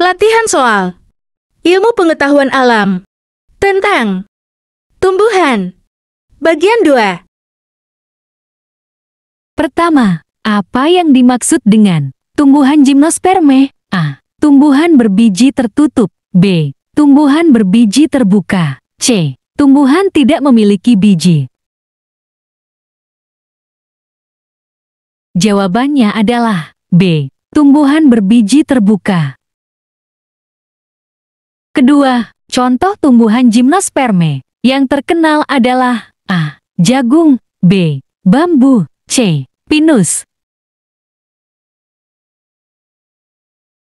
Latihan soal Ilmu pengetahuan alam Tentang Tumbuhan Bagian 2 Pertama, apa yang dimaksud dengan tumbuhan gymnosperme? A. Tumbuhan berbiji tertutup B. Tumbuhan berbiji terbuka C. Tumbuhan tidak memiliki biji Jawabannya adalah B. Tumbuhan berbiji terbuka. Kedua, contoh tumbuhan gymnosperme yang terkenal adalah A. Jagung B. Bambu C. Pinus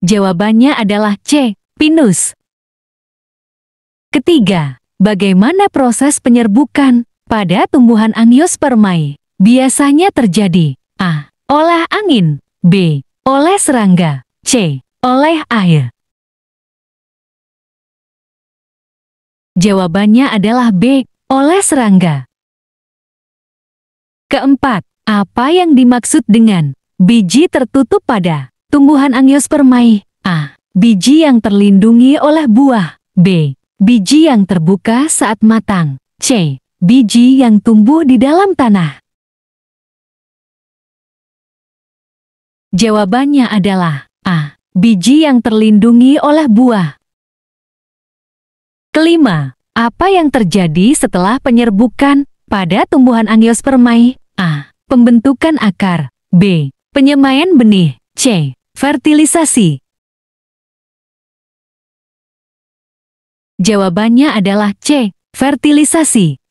Jawabannya adalah C. Pinus Ketiga, bagaimana proses penyerbukan pada tumbuhan angiospermae? Biasanya terjadi A. Oleh angin. B. Oleh serangga. C. Oleh air. Jawabannya adalah B. Oleh serangga. Keempat, apa yang dimaksud dengan biji tertutup pada tumbuhan angiospermae? A. Biji yang terlindungi oleh buah. B. Biji yang terbuka saat matang. C. Biji yang tumbuh di dalam tanah. Jawabannya adalah A. Biji yang terlindungi oleh buah. Kelima, apa yang terjadi setelah penyerbukan pada tumbuhan angiospermae? A. Pembentukan akar. B. Penyemaian benih. C. Fertilisasi. Jawabannya adalah C. Fertilisasi.